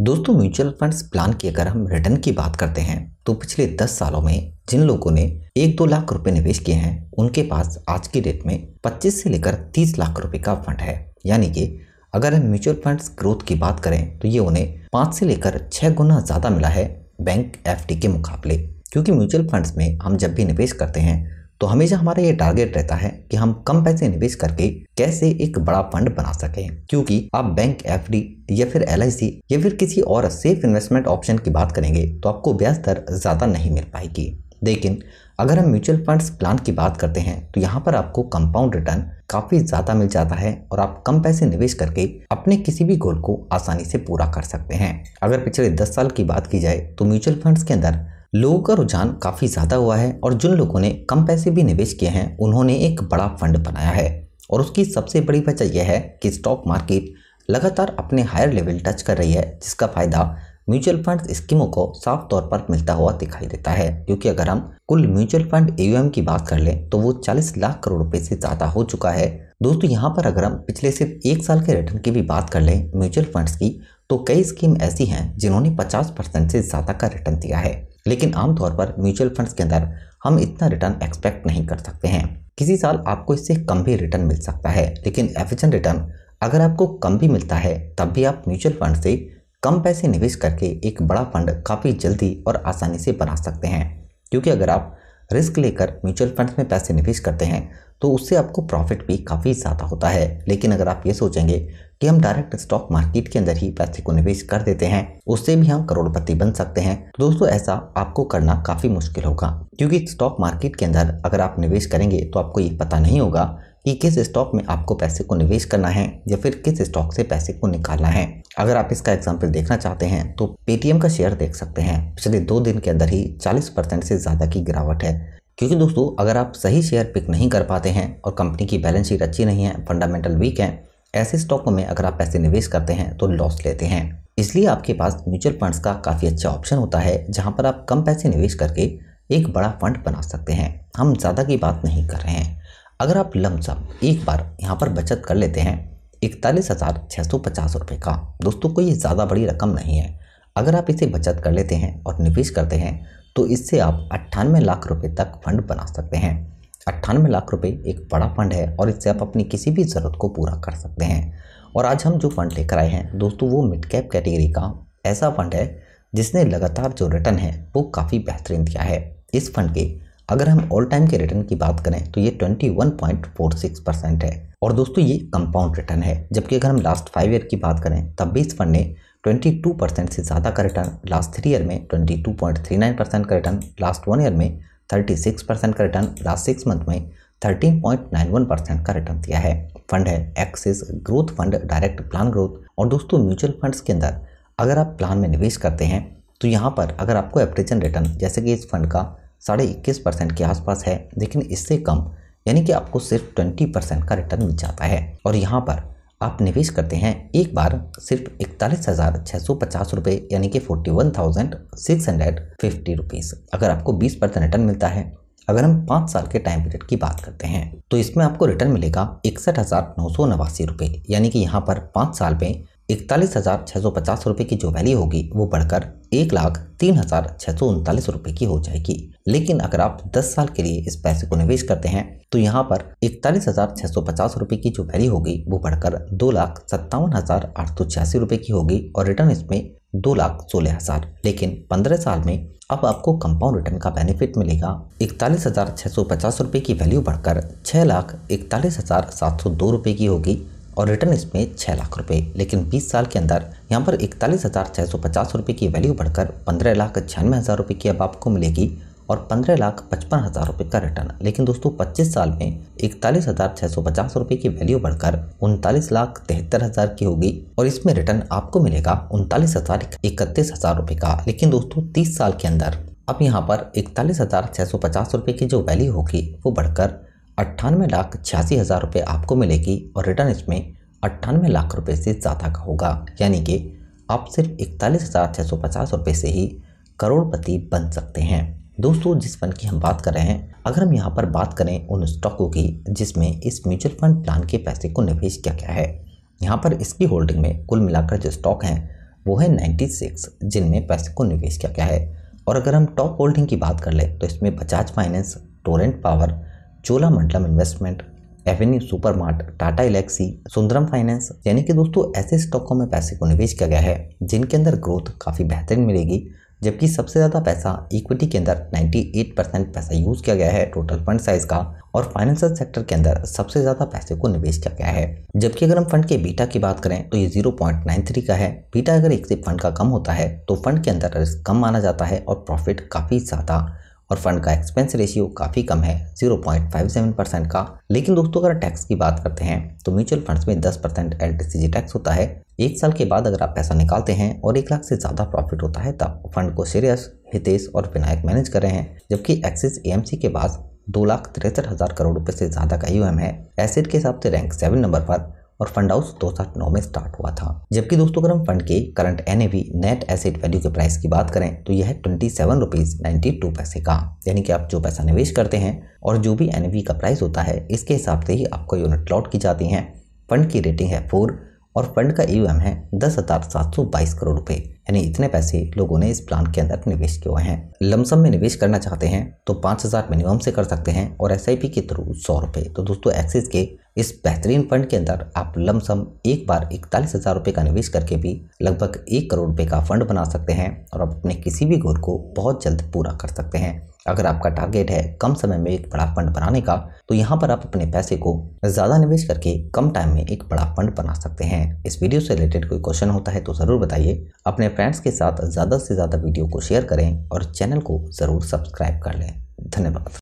दोस्तों mutual funds plan की अगर हम रिटर्न की बात करते हैं तो पिछले 10 सालों में जिन लोगों ने एक दो लाख रुपए निवेश किए हैं उनके पास आज की डेट में 25 से लेकर 30 लाख रुपए का फंड है यानी कि अगर हम म्यूचुअल फंड्स ग्रोथ की बात करें तो ये उन्हें पाँच से लेकर छः गुना ज़्यादा मिला है बैंक एफ के मुकाबले क्योंकि म्यूचुअल फंड्स में हम जब भी निवेश करते हैं तो हमेशा हमारा ये टारगेट रहता है कि हम कम पैसे निवेश करके कैसे एक बड़ा फंड बना सकें क्योंकि आप बैंक एफ या फिर एल या फिर किसी और सेफ इन्वेस्टमेंट ऑप्शन की बात करेंगे तो आपको ब्याज दर ज़्यादा नहीं मिल पाएगी लेकिन अगर हम म्यूचुअल फंड्स प्लान की बात करते हैं तो यहाँ पर आपको कंपाउंड रिटर्न काफ़ी ज़्यादा मिल जाता है और आप कम पैसे निवेश करके अपने किसी भी गोल को आसानी से पूरा कर सकते हैं अगर पिछले 10 साल की बात की जाए तो म्यूचुअल फंड्स के अंदर लोगों का रुझान काफ़ी ज़्यादा हुआ है और जिन लोगों ने कम पैसे भी निवेश किए हैं उन्होंने एक बड़ा फंड बनाया है और उसकी सबसे बड़ी वजह यह है कि स्टॉक मार्केट लगातार अपने हायर लेवल टच कर रही है जिसका फ़ायदा म्यूचुअल फंड स्कीमों को साफ तौर पर मिलता हुआ दिखाई देता है क्योंकि अगर हम कुल म्यूचुअल फंड ए की बात कर लें तो वो 40 लाख करोड़ रुपए से ज़्यादा हो चुका है दोस्तों यहाँ पर अगर हम पिछले सिर्फ एक साल के रिटर्न की भी बात कर लें म्यूचुअल फंड्स की तो कई स्कीम ऐसी हैं जिन्होंने 50 परसेंट से ज़्यादा का रिटर्न दिया है लेकिन आमतौर पर म्यूचुअल फंड्स के अंदर हम इतना रिटर्न एक्सपेक्ट नहीं कर सकते हैं किसी साल आपको इससे कम भी रिटर्न मिल सकता है लेकिन एफिशिएंट रिटर्न अगर आपको कम भी मिलता है तब भी आप म्यूचुअल फंड से कम पैसे निवेश करके एक बड़ा फंड काफ़ी जल्दी और आसानी से बना सकते हैं क्योंकि अगर आप रिस्क लेकर म्यूचुअल फंड्स में पैसे निवेश करते हैं तो उससे आपको प्रॉफिट भी काफ़ी ज़्यादा होता है लेकिन अगर आप ये सोचेंगे कि हम डायरेक्ट स्टॉक मार्केट के अंदर ही पैसे को निवेश कर देते हैं उससे भी हम करोड़पति बन सकते हैं तो दोस्तों ऐसा आपको करना काफ़ी मुश्किल होगा क्योंकि स्टॉक मार्केट के अंदर अगर आप निवेश करेंगे तो आपको ये पता नहीं होगा कि किस स्टॉक में आपको पैसे को निवेश करना है या फिर किस स्टॉक से पैसे को निकालना है अगर आप इसका एग्जाम्पल देखना चाहते हैं तो पेटीएम का शेयर देख सकते हैं पिछले दो दिन के अंदर ही चालीस परसेंट से ज़्यादा की गिरावट है क्योंकि दोस्तों अगर आप सही शेयर पिक नहीं कर पाते हैं और कंपनी की बैलेंस शीट अच्छी नहीं है फंडामेंटल वीक है ऐसे स्टॉकों में अगर आप पैसे निवेश करते हैं तो लॉस लेते हैं इसलिए आपके पास म्यूचुअल फंड्स का काफ़ी अच्छा ऑप्शन होता है जहाँ पर आप कम पैसे निवेश करके एक बड़ा फंड बना सकते हैं हम ज़्यादा की बात नहीं कर रहे हैं अगर आप लमसम एक बार यहाँ पर बचत कर लेते हैं इकतालीस हज़ार छः सौ पचास रुपये का दोस्तों कोई ज़्यादा बड़ी रकम नहीं है अगर आप इसे बचत कर लेते हैं और निवेश करते हैं तो इससे आप अट्ठानवे लाख रुपये तक फंड बना सकते हैं अट्ठानवे लाख रुपये एक बड़ा फंड है और इससे आप अपनी किसी भी ज़रूरत को पूरा कर सकते हैं और आज हम जो फंड लेकर आए हैं दोस्तों वो मिड कैप कैटेगरी का ऐसा फंड है जिसने लगातार जो रिटर्न है वो काफ़ी बेहतरीन दिया है इस फंड के अगर हम ऑल टाइम के रिटर्न की बात करें तो ये 21.46 परसेंट है और दोस्तों ये कंपाउंड रिटर्न है जबकि अगर हम लास्ट फाइव ईयर की बात करें तब भी इस फंड ने 22 परसेंट से ज़्यादा का रिटर्न लास्ट थ्री ईयर में 22.39 परसेंट का रिटर्न लास्ट वन ईयर में 36 परसेंट का रिटर्न लास्ट सिक्स मंथ में 13.91 परसेंट का रिटर्न दिया है फंड है Axis growth fund direct plan growth और दोस्तों म्यूचुअल फंड्स के अंदर अगर आप प्लान में निवेश करते हैं तो यहाँ पर अगर आपको एवरेजन रिटर्न जैसे कि इस फंड का साढ़े इक्कीस परसेंट के आसपास है लेकिन इससे कम यानी कि आपको सिर्फ ट्वेंटी परसेंट का रिटर्न मिल जाता है और यहाँ पर आप निवेश करते हैं एक बार सिर्फ इकतालीस हज़ार छः सौ पचास रुपये यानी कि forty one thousand six hundred fifty rupees अगर आपको बीस परसेंट रिटर्न मिलता है अगर हम पाँच साल के टाइम पीरियड की बात करते हैं तो इसमें आपको रिटर्न मिलेगा इकसठ हज़ार नौ सौ नवासी रुपये यानी कि यहाँ पर पाँच साल में इकतालीस हज़ार छः सौ पचास रुपये की जो वैल्यू होगी वो बढ़कर एक लाख तीन हज़ार छः सौ उनतालीस रुपये की हो जाएगी लेकिन अगर आप दस साल के लिए इस पैसे को निवेश करते हैं तो यहाँ पर इकतालीस हज़ार छः सौ पचास रुपये की जो वैल्यू होगी वो बढ़कर दो लाख सत्तावन हज़ार आठ सौ छियासी रुपये की होगी और रिटर्न इसमें दो लाख सोलह हज़ार लेकिन पंद्रह साल में अब आपको कंपाउंड रिटर्न का बेनिफिट मिलेगा इकतालीस हज़ार छः सौ पचास रुपये की वैल्यू बढ़कर छः लाख इकतालीस हज़ार सात सौ दो रुपये की होगी और रिटर्न इसमें छः लाख रुपए लेकिन 20 साल के अंदर यहाँ पर इकतालीस हज़ार छः सौ पचास रुपये की वैल्यू बढ़कर पंद्रह लाख छियानवे हज़ार रुपये की अब आपको मिलेगी और पंद्रह लाख पचपन हज़ार रुपये का रिटर्न लेकिन दोस्तों पच्चीस साल में इकतालीस हज़ार छः सौ पचास रुपये की वैल्यू बढ़कर उनतालीस लाख तिहत्तर हज़ार की होगी और इसमें रिटर्न आपको मिलेगा उनतालीस हज़ार इकतीस हज़ार रुपये का लेकिन दोस्तों तीस साल के अंदर अब यहाँ पर इकतालीस हज़ार छः सौ पचास रुपये की जो वैल्यू होगी वो बढ़कर अट्ठानवे लाख छियासी हज़ार रुपये आपको मिलेगी और रिटर्न इसमें अट्ठानवे लाख रुपये से ज़्यादा का होगा यानी कि आप सिर्फ इकतालीस हज़ार छः सौ पचास रुपये से ही करोड़पति बन सकते हैं दोस्तों जिस फंड की हम बात कर रहे हैं अगर हम यहाँ पर बात करें उन स्टॉकों की जिसमें इस म्यूचुअल फंड प्लान के पैसे को निवेश किया गया है यहाँ पर इसकी होल्डिंग में कुल मिलाकर जो स्टॉक हैं वो है नाइन्टी सिक्स जिनमें पैसे को निवेश किया गया है और अगर हम टॉप होल्डिंग की बात कर लें तो इसमें Bajaj Finance Torrent Power Cholamandalam investment Avenue Supermart Tata Elxsi Sundaram Finance यानी कि दोस्तों ऐसे स्टॉकों में पैसे को निवेश किया गया है जिनके अंदर ग्रोथ काफ़ी बेहतरीन मिलेगी जबकि सबसे ज़्यादा पैसा इक्विटी के अंदर 98 परसेंट पैसा यूज़ किया गया है टोटल फंड साइज का और फाइनेंशियल सेक्टर के अंदर सबसे ज़्यादा पैसे को निवेश किया गया है जबकि अगर हम फंड के बीटा की बात करें तो ये 0.93 का है बीटा अगर एक से फंड का कम होता है तो फंड के अंदर रिस्क कम माना जाता है और प्रॉफिट काफ़ी ज़्यादा और फंड का एक्सपेंस रेशियो काफ़ी कम है 0.57 परसेंट का लेकिन दोस्तों अगर टैक्स की बात करते हैं तो म्यूचुअल फंड्स में 10 परसेंट एल टैक्स होता है एक साल के बाद अगर आप पैसा निकालते हैं और एक लाख से ज़्यादा प्रॉफिट होता है तब फंड को श्रेयस हितेश और विनायक मैनेज कर रहे हैं जबकि एक्सिस ए के पास दो लाख तिरसठ हज़ार करोड़ रुपये से ज़्यादा का यू है एसेट के हिसाब से रैंक सेवन नंबर पर और फंड हाउस 2009 में स्टार्ट हुआ था जबकि दोस्तों अगर हम फंड के current N net asset value के प्राइस की बात करें तो यह twenty seven rupees ninety two पैसे का यानी कि आप जो पैसा निवेश करते हैं और जो भी एन का प्राइस होता है इसके हिसाब से ही आपको यूनिट लॉट की जाती है फंड की रेटिंग है फोर और फंड का ईवीएम है दस हज़ार सात सौ बाईस करोड़ रुपए यानी इतने पैसे लोगों ने इस प्लान के अंदर निवेश किए हुए हैं लमसम में निवेश करना चाहते हैं तो पांच हज़ार मिनिमम से कर सकते हैं और एस के थ्रू सौ रुपए तो दोस्तों एक्सिस के इस बेहतरीन फंड के अंदर आप लमसम एक बार इकतालीस हज़ार रुपए का निवेश करके भी लगभग एक करोड़ रुपए का फंड बना सकते हैं और आप अपने किसी भी गोल को बहुत जल्द पूरा कर सकते हैं अगर आपका टारगेट है कम समय में एक बड़ा फंड बनाने का तो यहाँ पर आप अपने पैसे को ज़्यादा निवेश करके कम टाइम में एक बड़ा फंड बना सकते हैं इस वीडियो से रिलेटेड कोई क्वेश्चन होता है तो ज़रूर बताइए अपने फ्रेंड्स के साथ ज़्यादा से ज़्यादा वीडियो को शेयर करें और चैनल को ज़रूर सब्सक्राइब कर लें धन्यवाद